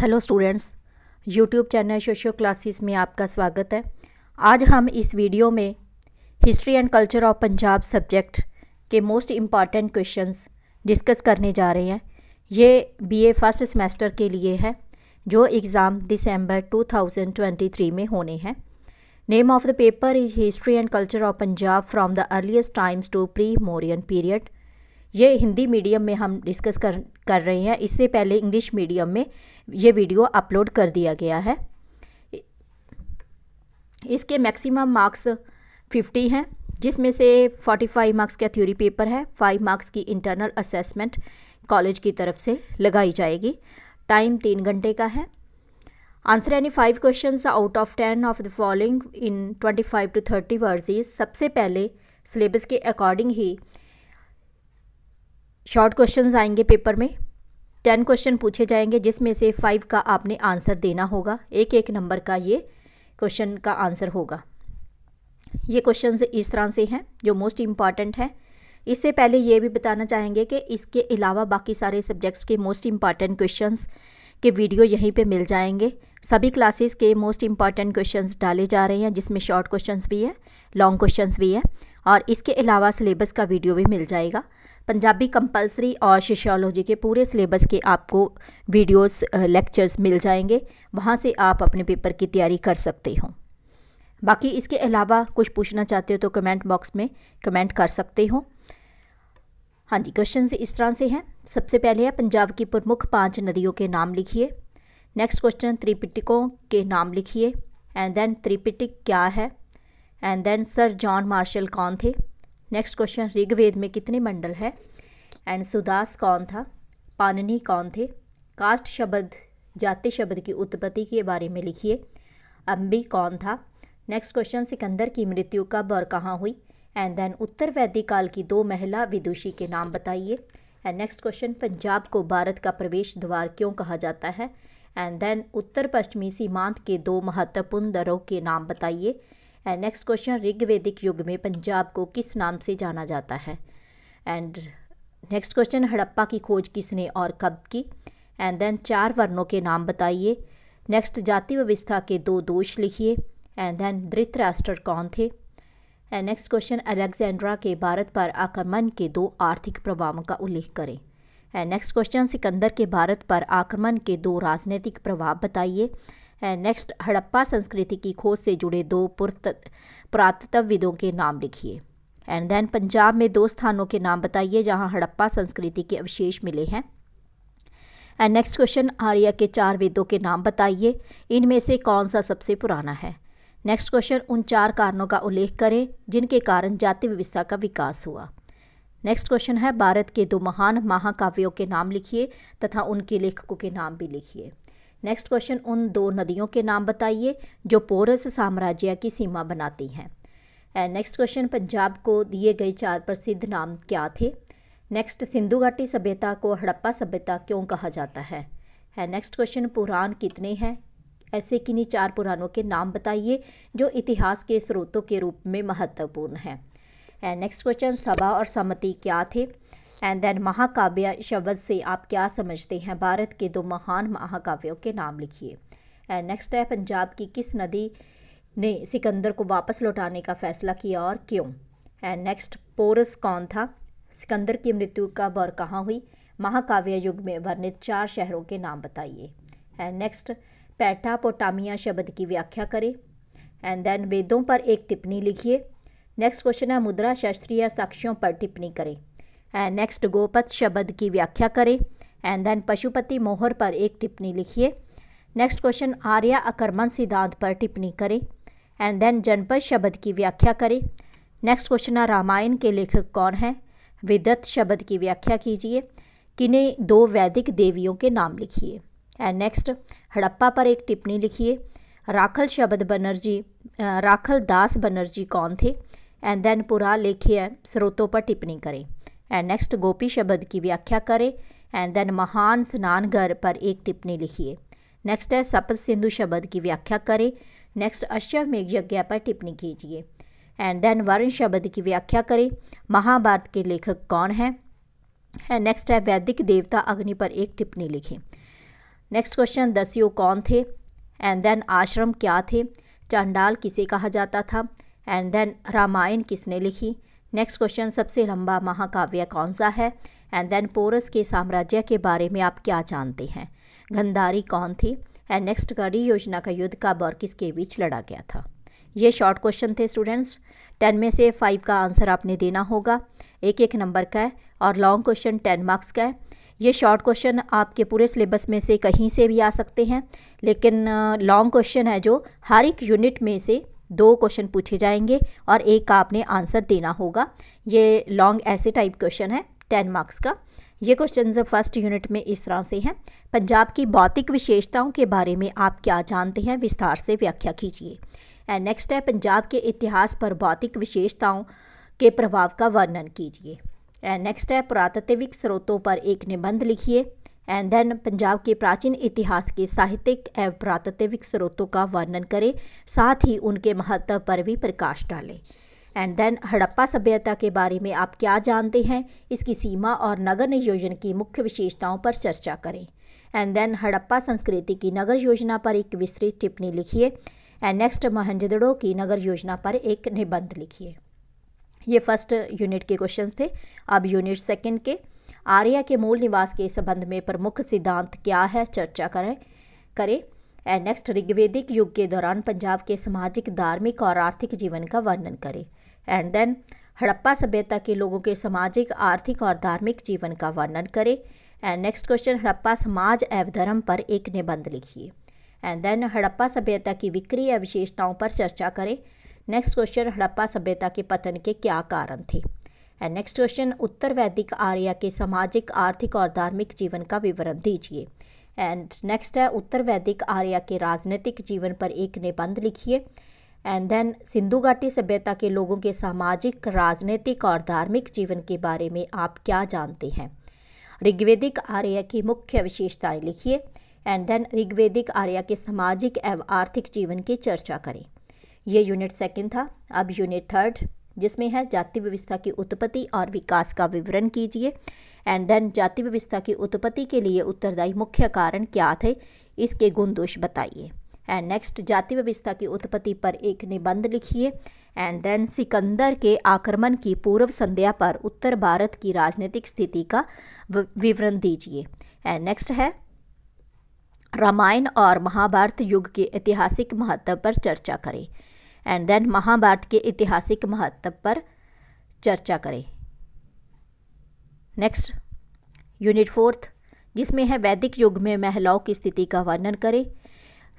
hello students YouTube channel शोशो classes में आपका स्वागत है आज हम इस वीडियो में history and culture of Punjab subject के मोस्ट इम्पॉर्टेंट क्वेश्चंस डिस्कस करने जा रहे हैं ये बीए फर्स्ट सेमेस्टर के लिए है जो एग्ज़ाम दिसंबर 2023 में होने हैं name of the paper is history and culture of Punjab from the earliest times to pre Mauryan period ये हिंदी मीडियम में हम डिस्कस कर कर रहे हैं इससे पहले इंग्लिश मीडियम में ये वीडियो अपलोड कर दिया गया है इसके मैक्सिमम मार्क्स फिफ्टी हैं जिसमें से फोर्टी फाइव मार्क्स का थ्योरी पेपर है फाइव मार्क्स की इंटरनल असेसमेंट कॉलेज की तरफ से लगाई जाएगी टाइम तीन घंटे का है आंसर यानी five question out of ten of the following in twenty five to thirty verses सबसे पहले सिलेबस के अकॉर्डिंग ही शॉर्ट क्वेश्चंस आएंगे पेपर में टेन क्वेश्चन पूछे जाएंगे जिसमें से फाइव का आपने आंसर देना होगा एक एक नंबर का ये क्वेश्चन का आंसर होगा ये क्वेश्चन इस तरह से हैं जो मोस्ट इम्पॉर्टेंट हैं इससे पहले ये भी बताना चाहेंगे कि इसके अलावा बाकी सारे सब्जेक्ट्स के मोस्ट इम्पॉर्टेंट क्वेश्चन के वीडियो यहीं पे मिल जाएंगे सभी क्लासेस के मोस्ट इम्पॉर्टेंट क्वेश्चंस डाले जा रहे हैं जिसमें शॉर्ट क्वेश्चंस भी हैं लॉन्ग क्वेश्चंस भी हैं और इसके अलावा सिलेबस का वीडियो भी मिल जाएगा पंजाबी कंपलसरी और शिशियोलॉजी के पूरे सिलेबस के आपको वीडियोस लेक्चर्स मिल जाएंगे वहाँ से आप अपने पेपर की तैयारी कर सकते हो बाकी इसके अलावा कुछ पूछना चाहते हो तो कमेंट बॉक्स में कमेंट कर सकते हो हाँ जी क्वेश्चन इस तरह से हैं सबसे पहले है पंजाब की प्रमुख पांच नदियों के नाम लिखिए नेक्स्ट क्वेश्चन त्रिपिटिकों के नाम लिखिए एंड देन त्रिपिटिक क्या है and then sir John Marshall कौन थे नेक्स्ट क्वेश्चन ऋग्वेद में कितने मंडल हैं एंड सुदास कौन था पाननी कौन थे कास्ट शब्द जाति शब्द की उत्पत्ति के बारे में लिखिए अम्बी कौन था नेक्स्ट क्वेश्चन सिकंदर की मृत्यु कब और कहाँ हुई एंड देन उत्तर वैदिक काल की दो महिला विदुषी के नाम बताइए एंड नेक्स्ट क्वेश्चन पंजाब को भारत का प्रवेश द्वार क्यों कहा जाता है एंड देन उत्तर पश्चिमी सीमांत के दो महत्वपूर्ण दरों के नाम बताइए एंड नेक्स्ट क्वेश्चन ऋग्वेदिक युग में पंजाब को किस नाम से जाना जाता है एंड नेक्स्ट क्वेश्चन हड़प्पा की खोज किसने और कब की एंड देन चार वर्णों के नाम बताइए नेक्स्ट जाति व्यवस्था के दो दोष लिखिए एंड देन धृतराष्ट्र कौन थे एंड नेक्स्ट क्वेश्चन अलेक्जेंड्रा के भारत पर आक्रमण के दो आर्थिक प्रभावों का उल्लेख करें एंड नेक्स्ट क्वेश्चन सिकंदर के भारत पर आक्रमण के दो राजनीतिक प्रभाव बताइए नेक्स्ट हड़प्पा संस्कृति की खोज से जुड़े दो पुरातत्वविदों के नाम लिखिए एंड देन पंजाब में दो स्थानों के नाम बताइए जहाँ हड़प्पा संस्कृति के अवशेष मिले हैं एंड नेक्स्ट क्वेश्चन आर्या के चार वेदों के नाम बताइए इनमें से कौन सा सबसे पुराना है नेक्स्ट क्वेश्चन उन चार कारणों का उल्लेख करें जिनके कारण जाति व्यवस्था का विकास हुआ नेक्स्ट क्वेश्चन है भारत के दो महान महाकाव्यों के नाम लिखिए तथा उनके लेखकों के नाम भी लिखिए नेक्स्ट क्वेश्चन उन दो नदियों के नाम बताइए जो पोरस साम्राज्य की सीमा बनाती हैं एंड नेक्स्ट क्वेश्चन पंजाब को दिए गए चार प्रसिद्ध नाम क्या थे नेक्स्ट सिंधु घाटी सभ्यता को हड़प्पा सभ्यता क्यों कहा जाता है एंड नेक्स्ट क्वेश्चन पुराण कितने हैं ऐसे किन्हीं चार पुराणों के नाम बताइए जो इतिहास के स्रोतों के रूप में महत्वपूर्ण हैं एंड नेक्स्ट क्वेश्चन सभा और सहमति क्या थे एंड देन महाकाव्य शब्द से आप क्या समझते हैं भारत के दो महान महाकाव्यों के नाम लिखिए एंड नेक्स्ट है पंजाब की किस नदी ने सिकंदर को वापस लौटाने का फैसला किया और क्यों एंड नेक्स्ट पोरस कौन था सिकंदर की मृत्यु कब और कहाँ हुई महाकाव्य युग में वर्णित चार शहरों के नाम बताइए एंड नेक्स्ट पैठा पोटामिया शब्द की व्याख्या करें एंड देन वेदों पर एक टिप्पणी लिखिए नेक्स्ट क्वेश्चन है मुद्रा शास्त्रीय साक्ष्यों पर टिप्पणी करें एंड नेक्स्ट गोपत शब्द की व्याख्या करें एंड देन पशुपति मोहर पर एक टिप्पणी लिखिए नेक्स्ट क्वेश्चन आर्या अकर्मण सिद्धांत पर टिप्पणी करें एंड देन जनपद शब्द की व्याख्या करें नेक्स्ट क्वेश्चन है रामायण के लेखक कौन हैं विदत्त शब्द की व्याख्या कीजिए किन्हीं दो वैदिक देवियों के नाम लिखिए एंड नेक्स्ट हड़प्पा पर एक टिप्पणी लिखिए राखल शब्द बनर्जी राखल दास बनर्जी कौन थे एंड देन पुरा लेखिए स्रोतों पर टिप्पणी करें एंड नेक्स्ट गोपी शब्द की व्याख्या करें एंड देन महान स्नानघर पर एक टिप्पणी लिखिए नेक्स्ट है सप्त सिंधु शब्द की व्याख्या करें नेक्स्ट अश्वमेघ यज्ञ पर टिप्पणी कीजिए एंड देन वर्ण शब्द की व्याख्या करें महाभारत के लेखक कौन हैं एंड नेक्स्ट है वैदिक देवता अग्नि पर एक टिप्पणी लिखें नेक्स्ट क्वेश्चन दस्यु कौन थे एंड देन आश्रम क्या थे चंडाल किसे कहा जाता था एंड देन रामायण किसने लिखी नेक्स्ट क्वेश्चन सबसे लंबा महाकाव्य कौन सा है एंड देन पोरस के साम्राज्य के बारे में आप क्या जानते हैं गंधारी कौन थी एंड नेक्स्ट गढ़ी योजना का युद्ध कब और किसके बीच लड़ा गया था ये शॉर्ट क्वेश्चन थे स्टूडेंट्स टेन में से फाइव का आंसर आपने देना होगा एक एक नंबर का है और लॉन्ग क्वेश्चन टेन मार्क्स का है ये शॉर्ट क्वेश्चन आपके पूरे सिलेबस में से कहीं से भी आ सकते हैं लेकिन लॉन्ग क्वेश्चन है जो हर एक यूनिट में से दो क्वेश्चन पूछे जाएंगे और एक का आपने आंसर देना होगा ये लॉन्ग ऐसे टाइप क्वेश्चन है टेन मार्क्स का ये क्वेश्चन फर्स्ट यूनिट में इस तरह से हैं पंजाब की भौतिक विशेषताओं के बारे में आप क्या जानते हैं विस्तार से व्याख्या कीजिए एंड नेक्स्ट है पंजाब के इतिहास पर भौतिक विशेषताओं के प्रभाव का वर्णन कीजिए एंड नेक्स्ट है पुरातत्विक स्रोतों पर एक निबंध लिखिए एंड देन पंजाब के प्राचीन इतिहास के साहित्यिक एवं पुरातत्विक स्रोतों का वर्णन करें साथ ही उनके महत्व पर भी प्रकाश डालें एंड देन हड़प्पा सभ्यता के बारे में आप क्या जानते हैं इसकी सीमा और नगर नियोजन की मुख्य विशेषताओं पर चर्चा करें एंड देन हड़प्पा संस्कृति की नगर योजना पर एक विस्तृत टिप्पणी लिखिए एंड नेक्स्ट महंजदड़ो की नगर योजना पर एक निबंध लिखिए ये फर्स्ट यूनिट के क्वेश्चंस थे अब यूनिट सेकंड के आर्या के मूल निवास के संबंध में प्रमुख सिद्धांत क्या है चर्चा करें करें एंड नेक्स्ट ऋग्वेदिक युग के दौरान पंजाब के सामाजिक धार्मिक और आर्थिक जीवन का वर्णन करें एंड देन हड़प्पा सभ्यता के लोगों के सामाजिक आर्थिक और धार्मिक जीवन का वर्णन करें एंड नेक्स्ट क्वेश्चन हड़प्पा समाज एवं धर्म पर एक निबंध लिखिए एंड देन हड़प्पा सभ्यता की विक्री या विशेषताओं पर चर्चा करें नेक्स्ट क्वेश्चन हड़प्पा सभ्यता के पतन के क्या कारण थे एंड नेक्स्ट क्वेश्चन उत्तर वैदिक आर्या के सामाजिक आर्थिक और धार्मिक जीवन का विवरण दीजिए एंड नेक्स्ट है उत्तर वैदिक आर्या के राजनीतिक जीवन पर एक निबंध लिखिए एंड देन सिंधु घाटी सभ्यता के लोगों के सामाजिक राजनीतिक और धार्मिक जीवन के बारे में आप क्या जानते हैं ऋग्वेदिक आर्य की मुख्य विशेषताएं लिखिए एंड देन ऋग्वेदिक आर्या के सामाजिक एवं आर्थिक जीवन की चर्चा करें ये यूनिट सेकंड था अब यूनिट थर्ड जिसमें है जाति व्यवस्था की उत्पत्ति और विकास का विवरण कीजिए एंड देन जाति व्यवस्था की उत्पत्ति के लिए उत्तरदायी मुख्य कारण क्या थे इसके गुण दोष बताइए एंड नेक्स्ट जाति व्यवस्था की उत्पत्ति पर एक निबंध लिखिए एंड देन सिकंदर के आक्रमण की पूर्व संध्या पर उत्तर भारत की राजनीतिक स्थिति का विवरण दीजिए एंड नेक्स्ट है रामायण और महाभारत युग के ऐतिहासिक महत्व पर चर्चा करें एंड देन महाभारत के ऐतिहासिक महत्व पर चर्चा करें नेक्स्ट यूनिट फोर्थ जिसमें है वैदिक युग में महिलाओं की स्थिति का वर्णन करें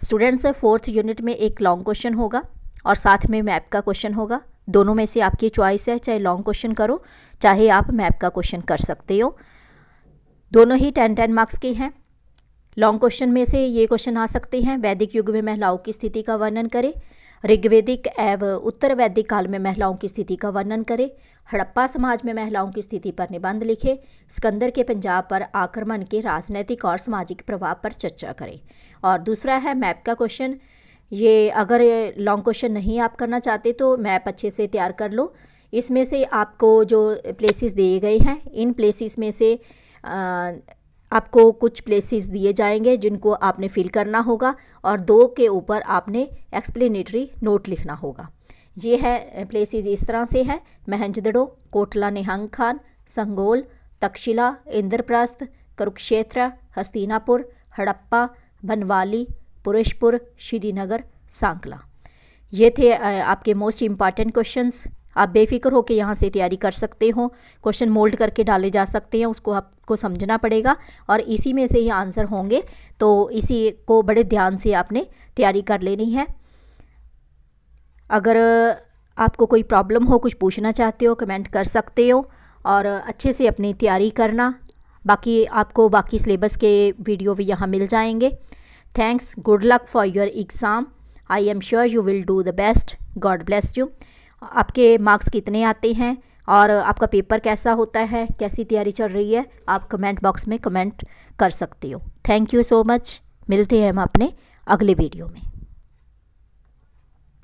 स्टूडेंट्स फोर्थ यूनिट में एक लॉन्ग क्वेश्चन होगा और साथ में मैप का क्वेश्चन होगा दोनों में से आपकी चॉइस है चाहे लॉन्ग क्वेश्चन करो चाहे आप मैप का क्वेश्चन कर सकते हो दोनों ही टेन टेन मार्क्स के हैं लॉन्ग क्वेश्चन में से ये क्वेश्चन आ सकते हैं वैदिक युग में महिलाओं की स्थिति का वर्णन करें ऋग्वेदिक एवं उत्तर वैदिक काल में महिलाओं की स्थिति का वर्णन करें हड़प्पा समाज में महिलाओं की स्थिति पर निबंध लिखे सिकंदर के पंजाब पर आक्रमण के राजनैतिक और सामाजिक प्रभाव पर चर्चा करें और दूसरा है मैप का क्वेश्चन ये अगर लॉन्ग क्वेश्चन नहीं आप करना चाहते तो मैप अच्छे से तैयार कर लो इसमें से आपको जो प्लेसेस दिए गए हैं इन प्लेसेस में से आपको कुछ प्लेसेस दिए जाएंगे जिनको आपने फिल करना होगा और दो के ऊपर आपने एक्सप्लेनेटरी नोट लिखना होगा ये है प्लेसेस इस तरह से हैं महंजदड़ो कोटला निहंग खान संगोल तक्षशिला इंद्रप्रस्थ कुरुक्षेत्र हस्तिनापुर हड़प्पा बनवाली पुरेशपुर श्रीनगर सांकला ये थे आपके मोस्ट इम्पॉर्टेंट क्वेश्चंस आप बेफिक्र होकर यहाँ से तैयारी कर सकते हो क्वेश्चन मोल्ड करके डाले जा सकते हैं उसको आपको समझना पड़ेगा और इसी में से ही आंसर होंगे तो इसी को बड़े ध्यान से आपने तैयारी कर लेनी है अगर आपको कोई प्रॉब्लम हो कुछ पूछना चाहते हो कमेंट कर सकते हो और अच्छे से अपनी तैयारी करना बाकी आपको बाकी सिलेबस के वीडियो भी यहाँ मिल जाएंगे thanks good luck for your exam I am sure you will do the best God bless you आपके मार्क्स कितने आते हैं और आपका पेपर कैसा होता है कैसी तैयारी चल रही है आप कमेंट बॉक्स में कमेंट कर सकते हो थैंक यू सो मच मिलते हैं हम अपने अगले वीडियो में